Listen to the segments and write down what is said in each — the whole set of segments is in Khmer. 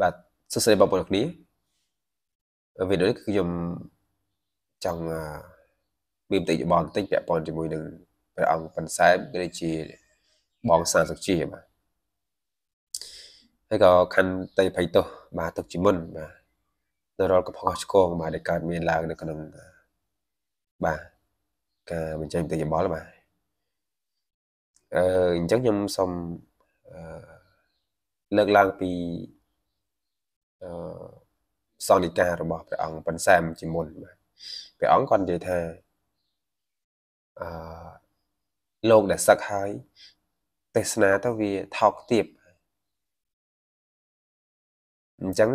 បាទសួស្តីបងប្អូនគ្នាវីដេអូនេះគឺខ្ញុំចង់មានបន្តិចបងបន្តិចពាក់ព័ន្ធជាមួយនឹងព្រះអង្គប៉ុនសែបគឺជាបងសាសុជាបាទហើយក៏ខន្តីភ័យទោសបាទទុកជាមុនបាទនៅរាល់កំហុសឆ្គងបាទដែលកើតមានឡើងនៅក្នុងបាទការបញ្ចេញបន្តិចបងបាទអឺអញ្ចឹងខ្ញុំសូមលើកឡើងពីសន្និតានរបស់ព្រះអង្គប៉ុន្តែជាមុនបាទព្រះអង្គគាត់និយាយថាអឺលោកដែលសឹកហើយ ទេសនាទៅវាថោកទាបអញ្ចឹង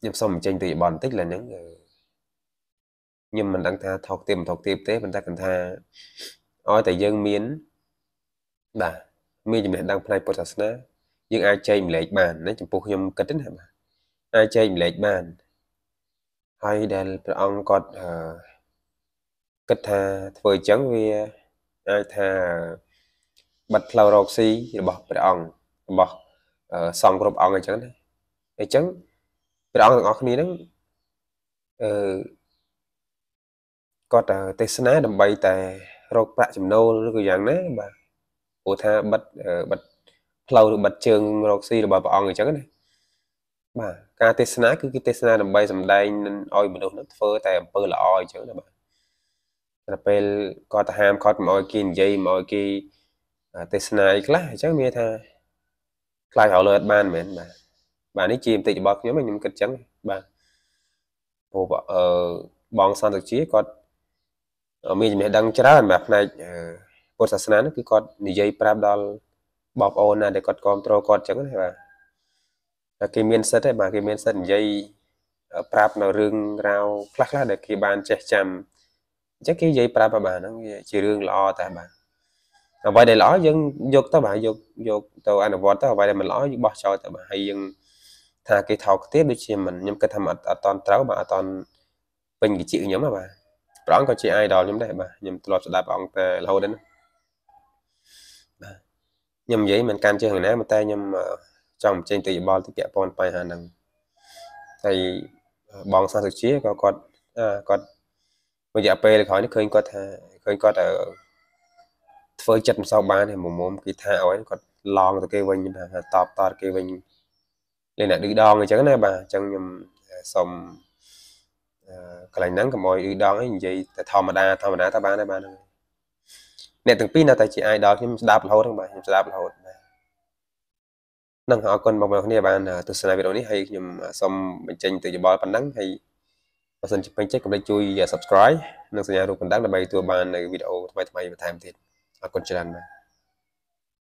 ខ្ញុំសូមបញ្ចេញទៅយបបន្តិចលើហ្នឹងខ្ញុំមិនដឹងថាថោកទាបមិនថោកទាបទេប៉ុន្តែគាត់ថាឲ្យតែយើងមានបាទមានចំណេះដឹងផ្នែកពុទ្ធសាសនាយើងអាចចែកម្លែកបានណាចំពោះខ្ញុំគិតណាបាទអាចចែកម្លែកបានហើយដែលព្រះអង្គគាត់គិតថាធ្វើអញ្ចឹងវាអាចថាបាត់ផ្លូវរកស៊ីរបស់ព្រះអង្គរបស់សង្ឃគ្រប់អង្គអញ្ចឹងណាអញ្ចឹងព្រះអង្គទាំងអស់គ្នាហ្នឹងអឺគាត់ទេសនាដើម្បីតែរកប្រាក់ចំណូលឬក៏យ៉ាងណាបាទព្រោះថាបិទបិទផ្លូវឬបិទជើងរកស៊ីរបស់ព្រះអង្គអញ្ចឹងណាបាទការទេសនាគឺគេទេសនាដើម្បីសម្ដែងឲ្យមនុស្សនឹងធ្វើ តែអំពើល្អអញ្ចឹងណាបាទតែពេលគាត់ទៅហាមគាត់មិនឲ្យគេនិយាយមិនឲ្យគេទេសនាអីខ្លះអញ្ចឹងមានថាខ្លាចរលើអត់បានមែនបាទបាទនេះជាមតិរបស់ខ្ញុំខ្ញុំគិតអញ្ចឹងបាទព្រោះអឺបងសន្តជាគាត់មានចំណេះដឹងច្រើនបាទផ្នែកពុទ្ធសាសនាគឺគាត់និយាយប្រាប់ដល់បងប្អូនណាដែលគាត់គ្រប់គ្រងគាត់អញ្ចឹងណាបាទគេមានសិទ្ធទេបាទគេមានសិទ្ធនិយាយប្រាប់នៅរឿងរ៉ាវខ្លះខ្លះដែលគេបានចេះចាំអញ្ចឹងគេនិយាយប្រាប់បាទហ្នឹងវាជារឿងល្អតែបាទអ្វីដែលល្អយើងយកទៅបាទយកយកទៅអនុវត្តទៅអ្វីដែលមិនល្អយើងបោះចោលទៅបាទហើយយើងថាគេថោកទៀតដូចជាមិនខ្ញុំគិតថាមិនអត់តន់ត្រូវបាទអត់តន់ពេញវិជ្ជាខ្ញុំបាទព្រះអង្គក៏ជា idol ខ្ញុំដែរបាទខ្ញុំធ្លាប់ស្ដាប់ព្រះអង្គតែរហូតដល់ណាបាទខ្ញុំនិយាយមិនកាន់ជើងណាតែខ្ញុំចង់បញ្ចេញទៅយោបល់ទៅពាក់ព័ន្ធបញ្ហាហ្នឹងហើយបងសាសុជាក៏គាត់គាត់រយៈពេលក្រោយនេះឃើញគាត់ថាឃើញគាត់ធ្វើចិត្តមិនសូវបានទេមុំមុំគេថាឲ្យគាត់ឡងទៅគេវិញថាតបតតគេវិញលេងអ្នកឌឺដងអញ្ចឹងណាបាទអញ្ចឹងខ្ញុំសូមកន្លែងហ្នឹងកុំឲ្យឌឺដងអីនិយាយតែធម្មតាធម្មតាតើបានដែរបាទអ្នកទាំងពីរនៅតែជា idol ខ្ញុំស្ដាប់រហូតហ្នឹងបាទខ្ញុំស្ដាប់រហូតនឹងអរគុណបងប្អូនគ្នាបានទស្សនាវីដេអូនេះហើយខ្ញុំសូមបញ្ចេញទៅយោបល់ប៉ុណ្ណឹងហើយបើសិនជាពេញចិត្តកុំភ្លេចជួយ subscribe និងសញ្ញារូបកណ្ដឹងដើម្បីទទួលបាននៅវីដេអូថ្មីៗបន្ថែមទៀតអរគុណច្រើនបាទ